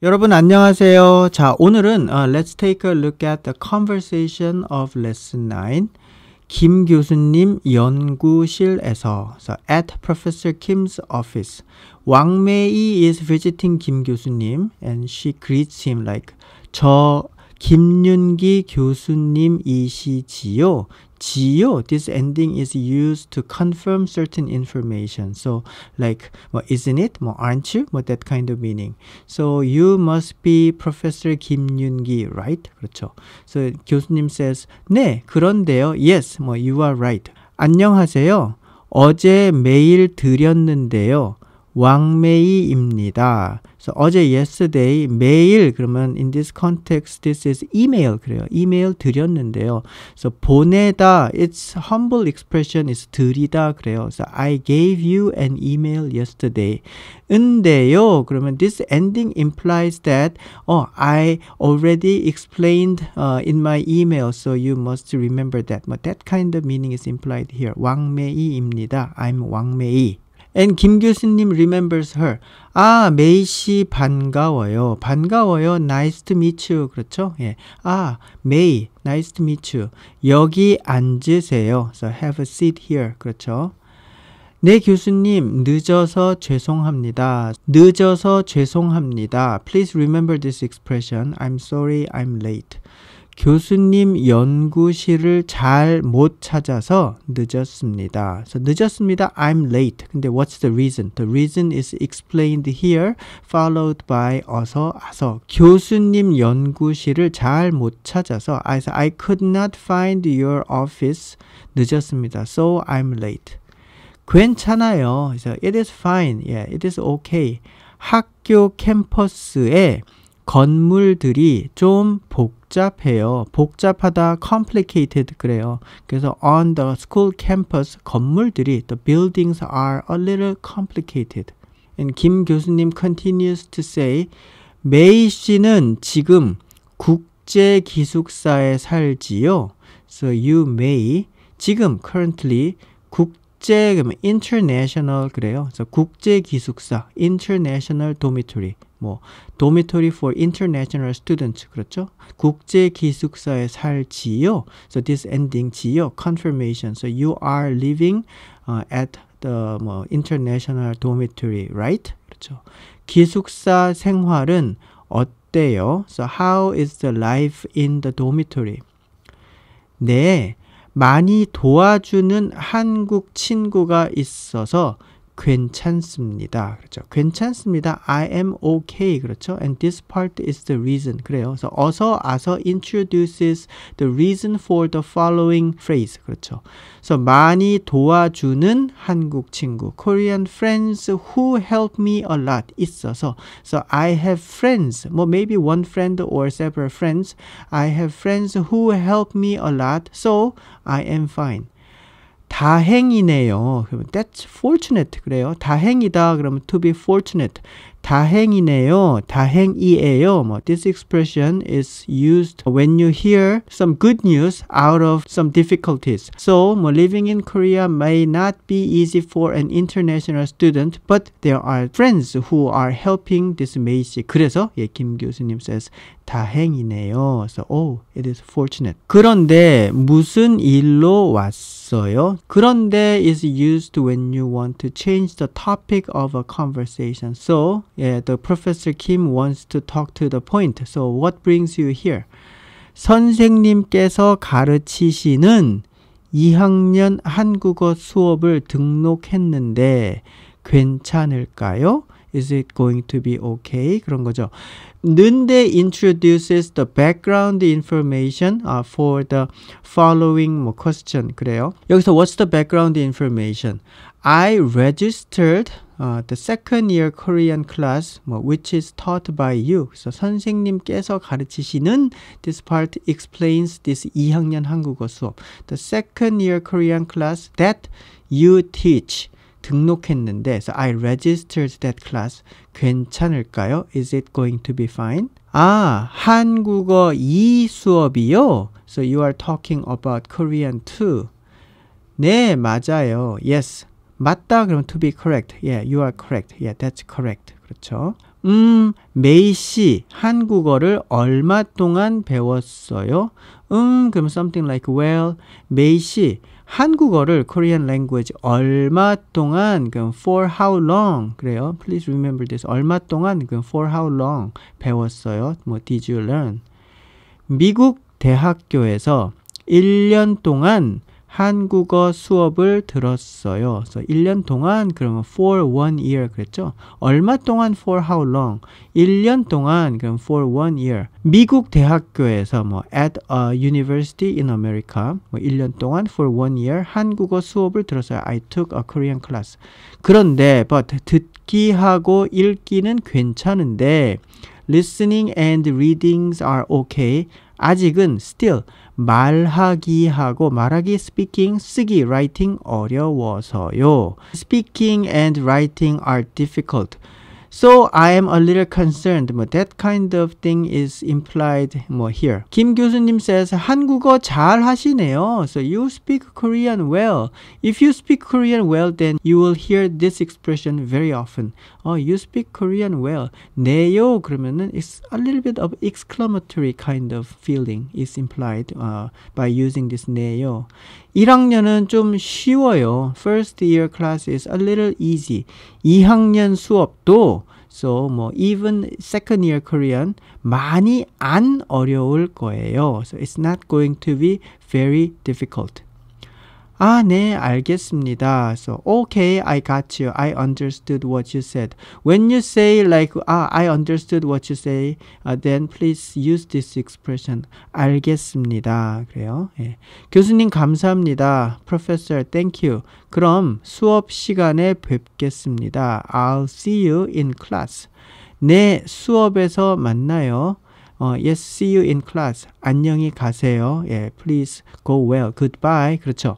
여러분 안녕하세요. 자, 오늘은 uh, Let's take a look at the conversation of lesson 9. 김 교수님 연구실에서 so at Professor Kim's office. 왕매이 is visiting 김 교수님 and she greets him like 저 김윤기 교수님이시지요. 지요. This ending is used to confirm certain information. So like 뭐 isn't it? 뭐 aren't you? 뭐 that kind of meaning. So you must be Professor 김윤기, right? 그렇죠. So 교수님 says 네, 그런데요. Yes, 뭐 you are right. 안녕하세요. 어제 메일 드렸는데요. 왕메이입니다. So 어제 yesterday 매일 그러면 in this context this is email 그래요. 이메일 드렸는데요. So 보내다 its humble expression is 드리다 그래요. So I gave you an email yesterday. 은데요. 그러면 this ending implies that oh I already explained uh, in my email so you must remember that. But that kind of meaning is implied here. 왕메이입니다. I'm 왕메이. And 김 교수님 remembers her. 아, 메이 씨 반가워요. 반가워요. Nice to meet you. 그렇죠? 예. 아, 메이. Nice to meet you. 여기 앉으세요. So have a seat here. 그렇죠? 네, 교수님. 늦어서 죄송합니다. 늦어서 죄송합니다. Please remember this expression. I'm sorry I'm late. 교수님 연구실을 잘 못 찾아서 늦었습니다. So, 늦었습니다. I'm late. 근데 what's the reason? The reason is explained here, followed by 어서 아서. 교수님 연구실을 잘 못 찾아서 I, I could not find your office. 늦었습니다. So I'm late. 괜찮아요. So, it is fine. Yeah, it is okay. 학교 캠퍼스에 건물들이 좀 복잡해요. 복잡하다, complicated 그래요. 그래서 on the school campus 건물들이 the buildings are a little complicated. And 김 교수님 continues to say 메이 씨는 지금 국제 기숙사에 살지요. So you may 지금 currently 국제 그러면 international 그래요. 그래서 국제 기숙사 international dormitory 뭐 dormitory for international students 그렇죠? 국제 기숙사에 살지요. So this ending 지요. confirmation. So you are living uh, at the 뭐 international dormitory, right? 그렇죠. 기숙사 생활은 어때요? So how is the life in the dormitory? 네. 많이 도와주는 한국 친구가 있어서 괜찮습니다. 그렇죠. 괜찮습니다. I am okay. 그렇죠. And this part is the reason. 그래요. 그래서 어서 아서 introduces the reason for the following phrase. 그렇죠. 그래서 많이 도와주는 한국 친구, Korean friends who help me a lot 있어서. So I have friends. 뭐 maybe one friend or several friends. I have friends who help me a lot. So I am fine. 다행이네요. 그러면 that's fortunate 그래요. 다행이다 그러면 to be fortunate. 다행이네요. 다행이에요. 뭐 this expression is used when you hear some good news out of some difficulties. So, 뭐 living in Korea may not be easy for an international student, but there are friends who are helping this Macy. 그래서 예, 김 교수님 says 다행이네요. So, oh, it is fortunate. 그런데 무슨 일로 왔어? 없어요. 그런데 is used when you want to change the topic of a conversation. So, yeah, the professor Kim wants to talk to the point. So, what brings you here? 선생님께서 가르치시는 2학년 한국어 수업을 등록했는데 괜찮을까요? Is it going to be okay? 그런 거죠. Nunde introduces the background information uh, for the following question. 그래요. 여기서 what's the background information? I registered uh, the second year Korean class which is taught by you. So 선생님께서 가르치시는 this part explains this 2학년 한국어 수업. The second year Korean class that you teach. 등록했는데 so I registered that class 괜찮을까요? Is it going to be fine? 아, 한국어 2 수업이요? So you are talking about Korean 2. 네, 맞아요. Yes. 맞다 그러면 to be correct. Yeah, you are correct. Yeah, that's correct. 그렇죠. 음, 메이 씨 한국어를 얼마 동안 배웠어요? 음, 그럼 something like well, 메이 씨 한국어를 Korean language 얼마 동안 그럼 for how long 그래요? Please remember this. 얼마 동안 그럼 for how long 배웠어요? 뭐 did you learn? 미국 대학교에서 1년 동안 한국어 수업을 들었어요. 그래서 1년 동안 그러면 for one year 그랬죠. 얼마 동안 for how long? 1년 동안 그럼 for one year. 미국 대학교에서 뭐 at a university in America 뭐 1년 동안 for one year 한국어 수업을 들었어요. I took a Korean class. 그런데 but 듣기하고 읽기는 괜찮은데 listening and readings are okay. 아직은 still 말하기하고 말하기 speaking, 쓰기, writing 어려워서요. speaking and writing are difficult. So I am a little concerned. 뭐 that kind of thing is implied more here. Kim 교수님 says 한국어 잘 하시네요. So you speak Korean well. If you speak Korean well, then you will hear this expression very often. Oh, you speak Korean well. 네요 그러면 it's a little bit of exclamatory kind of feeling is implied uh, by using this 네요. 1학년은 좀 쉬워요. First year class is a little easy. 2학년 수업도 so 뭐 even second year Korean 많이 안 어려울 거예요. So it's not going to be very difficult. 아, 네, 알겠습니다. So, okay, I got you. I understood what you said. When you say like, ah, I understood what you say, uh, then please use this expression. 알겠습니다. 그래요. 예. 교수님 감사합니다. Professor, thank you. 그럼 수업 시간에 뵙겠습니다. I'll see you in class. 네, 수업에서 만나요. 어, yes, see you in class. 안녕히 가세요. 예, please go well. Goodbye. 그렇죠.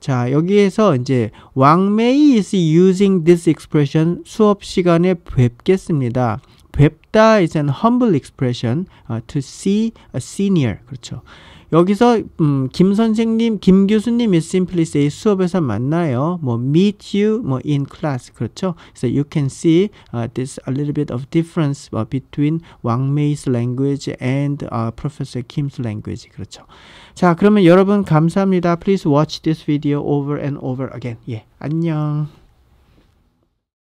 자, 여기에서 이제 왕메이 is using this expression 수업 시간에 뵙겠습니다. 뵙다 is an humble expression uh, to see a senior. 그렇죠. 여기서 음, 김 선생님, 김 교수님 is simply say 수업에서 만나요. 뭐 meet you 뭐 in class 그렇죠? 그래서 you can see uh, this a little bit of difference uh, between 왕 메이's language and uh, Professor Kim's language 그렇죠? 자, 그러면 여러분 감사합니다. Please watch this video over and over again. 예, 안녕.